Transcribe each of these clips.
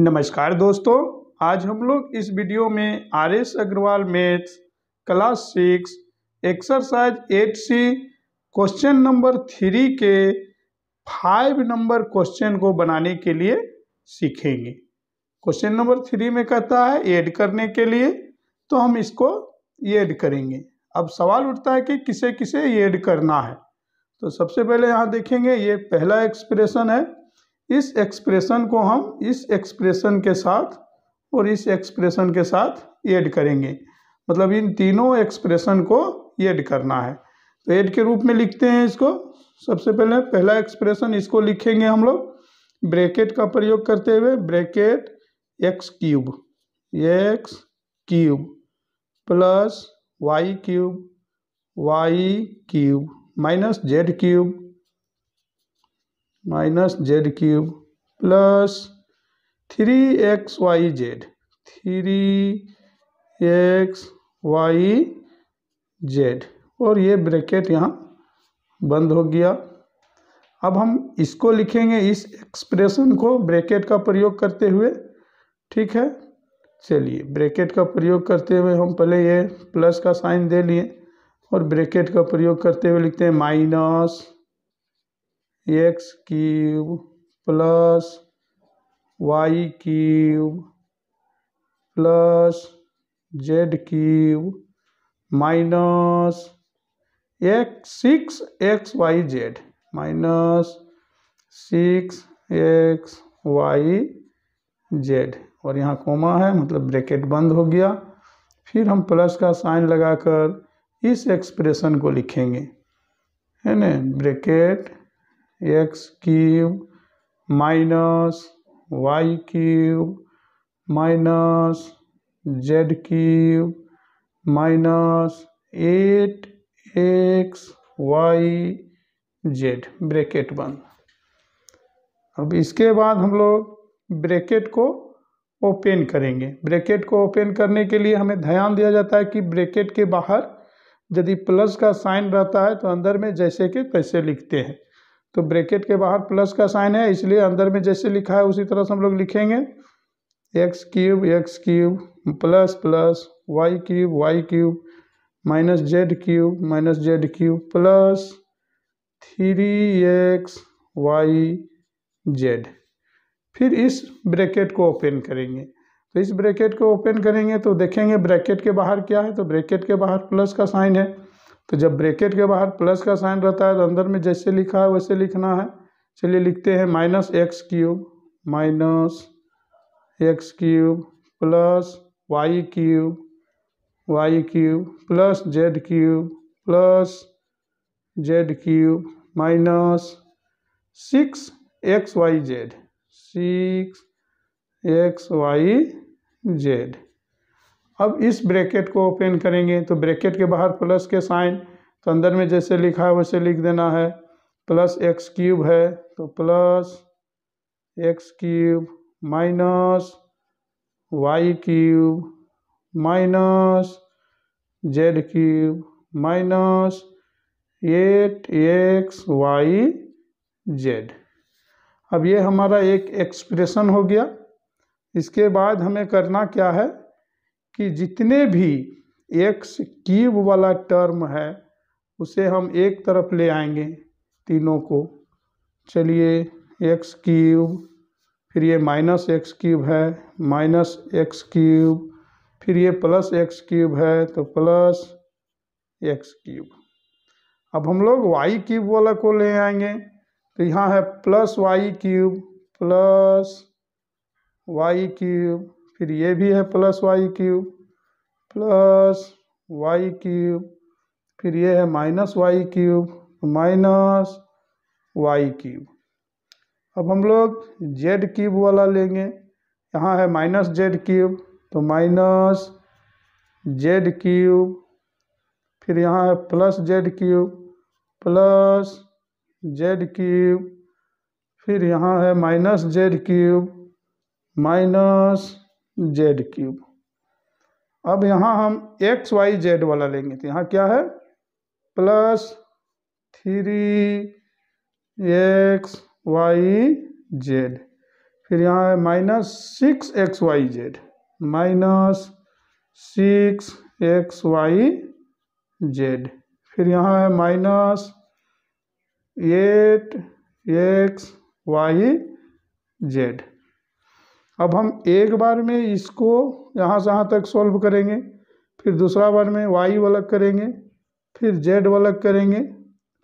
नमस्कार दोस्तों आज हम लोग इस वीडियो में R S Agarwal maths class six exercise eight C question number three के फाइव नंबर क्वेश्चन को बनाने के लिए सीखेंगे क्वेश्चन नंबर थ्री में कहता है ऐड करने के लिए तो हम इसको ऐड करेंगे अब सवाल उठता है कि किसे किसे ऐड करना है तो सबसे पहले यहाँ देखेंगे ये पहला एक्सप्रेशन है इस एक्सप्रेशन को हम इस एक्सप्रेशन के साथ और इस एक्सप्रेशन के साथ ऐड करेंगे मतलब इन तीनों एक्सप्रेशन को ऐड करना है तो ऐड के रूप में लिखते हैं इसको सबसे पहले पहला एक्सप्रेशन इसको लिखेंगे हम लोग ब्रैकेट का प्रयोग करते हुए bracket x cube x cube plus y cube y cube minus z cube minus z cube plus three x y z three x y z और ये ब्रैकेट यहाँ बंद हो गया अब हम इसको लिखेंगे इस एक्सप्रेशन को ब्रैकेट का प्रयोग करते हुए ठीक है चलिए ब्रैकेट का प्रयोग करते हुए हम पहले ये प्लस का साइन दे लिए और ब्रैकेट का प्रयोग करते हुए लिखते हैं minus x cube plus y cube plus z cube minus x six x y z minus six x y z और यहाँ कोमा है मतलब ब्रैकेट बंद हो गया फिर हम प्लस का साइन लगाकर इस एक्सप्रेशन को लिखेंगे है ना bracket x cube minus y cube minus z cube minus eight x y z bracket बंद अब इसके बाद हम लोग ब्रेकेट को ओपन करेंगे ब्रेकेट को ओपन करने के लिए हमें ध्यान दिया जाता है कि ब्रेकेट के बाहर यदि प्लस का साइन रहता है तो अंदर में जैसे के तैसे लिखते हैं तो ब्रैकेट के बाहर प्लस का साइन है इसलिए अंदर में जैसे लिखा है उसी तरह से हम लोग लिखेंगे x cube x cube plus plus y cube y cube minus z cube minus z cube plus three x y z फिर इस ब्रैकेट को ओपन करेंगे तो इस ब्रैकेट को ओपन करेंगे तो देखेंगे ब्रैकेट के बाहर क्या है तो ब्रैकेट के बाहर प्लस का साइन है तो जब ब्रेकेट के बाहर प्लस का साइन रहता है तो अंदर में जैसे लिखा है वैसे लिखना है चलिए लिखते हैं minus x cube minus x cube plus y cube y cube plus z cube plus z cube minus six x y z six x y z अब इस ब्रैकेट को ओपन करेंगे तो ब्रैकेट के बाहर प्लस के साइन तो अंदर में जैसे लिखा है वैसे लिख देना है प्लस एक्स क्यूब है तो plus x cube minus y cube minus z cube minus eight x y z अब ये हमारा एक एक्सप्रेशन हो गया इसके बाद हमें करना क्या है कि जितने भी एक्स क्यूब वाला टर्म है उसे हम एक तरफ ले आएंगे तीनों को चलिए एक्स क्यूब फिर ये माइनस एक्स क्यूब है माइनस एक्स क्यूब फिर ये प्लस एक्स क्यूब है तो प्लस एक्स क्यूब अब हम लोग वाई क्यूब वाला को ले आएंगे तो यहाँ है plus y cube plus y cube फिर ये भी है plus y cube plus y cube फिर ये है minus y cube minus y cube अब हम लोग जेड क्यूब वाला लेंगे यहाँ है माइनस जेड क्यूब तो माइनस जेड क्यूब फिर यहाँ है plus z cube plus z cube फिर यहाँ है minus z cube minus z cube अब यहाँ हम एक्स वाई जेड वाला लेंगे तो यहाँ क्या है plus three x y z फिर यहाँ है minus six x y z minus six x y z फिर यहाँ है minus eight x y z अब हम एक बार में इसको यहाँ से यहाँ तक सॉल्व करेंगे फिर दूसरा बार में वाई वाला करेंगे फिर जेड वाला करेंगे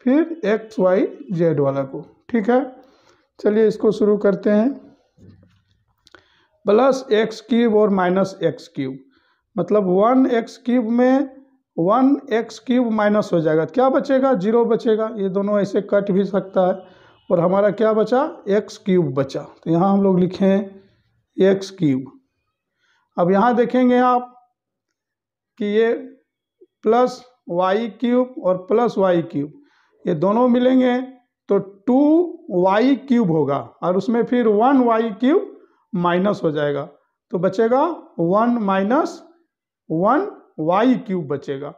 फिर एक्स वाई जेड वाला को ठीक है चलिए इसको शुरू करते हैं प्लस एक्स क्यूब और माइनस एक्स क्यूब मतलब वन एक्स क्यूब में वन एक्स क्यूब माइनस हो जाएगा क्या बचेगा जीरो बचेगा ये दोनों ऐसे कट भी सकता है और हमारा क्या बचा एक्स क्यूब बचा तो यहाँ हम लोग लिखें एक्स क्यूब अब यहाँ देखेंगे आप कि ये प्लस वाई क्यूब और प्लस वाई क्यूब ये दोनों मिलेंगे तो टू वाई क्यूब होगा और उसमें फिर वन वाई क्यूब माइनस हो जाएगा तो बचेगा one minus one y cube बचेगा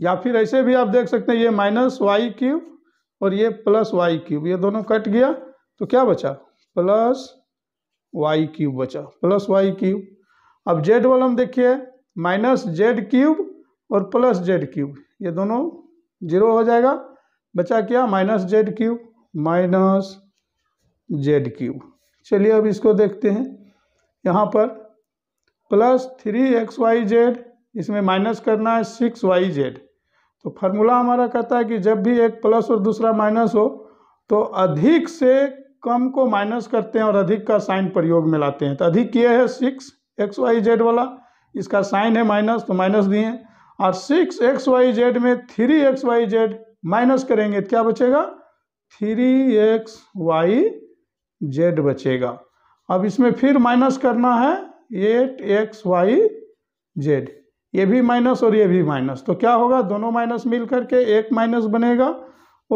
या फिर ऐसे भी आप देख सकते हैं ये माइनस वाई क्यूब और ये प्लस वाई क्यूब ये दोनों कट गया तो क्या बचा प्लस वाई क्यूब बचा प्लस वाई क्यूब अब जेड वाला हम देखिए माइनस जेड क्यूब और प्लस जेड क्यूब ये दोनों जीरो हो जाएगा बचा क्या minus z cube minus z cube चलिए अब इसको देखते हैं यहाँ पर plus three x y z इसमें माइनस करना है सिक्स वाई जेड तो फार्मूला हमारा कहता है कि जब भी एक प्लस और दूसरा माइनस हो तो अधिक से कम को माइनस करते हैं और अधिक का साइन प्रयोग में लाते हैं तो अधिक ये है सिक्स एक्स वाई जेड वाला इसका साइन है माइनस तो माइनस दिए और सिक्स एक्स वाई जेड में three x y z minus करेंगे तो क्या बचेगा थ्री एक्स वाई जेड बचेगा अब इसमें फिर माइनस करना है एट एक्स वाई जेड ये भी माइनस और ये भी माइनस तो क्या होगा दोनों माइनस मिल करके एक माइनस बनेगा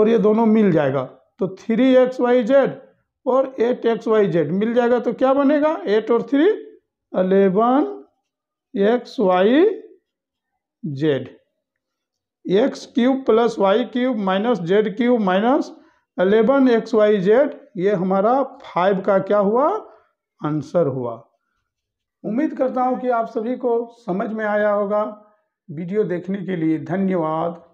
और ये दोनों मिल जाएगा तो थ्री एक्स वाई जेड और एट एक्स वाई जेड मिल जाएगा तो क्या बनेगा एट और three eleven x y z x cube plus y cube minus z cube minus eleven x y z ये हमारा फाइव का क्या हुआ आंसर हुआ उम्मीद करता हूँ कि आप सभी को समझ में आया होगा वीडियो देखने के लिए धन्यवाद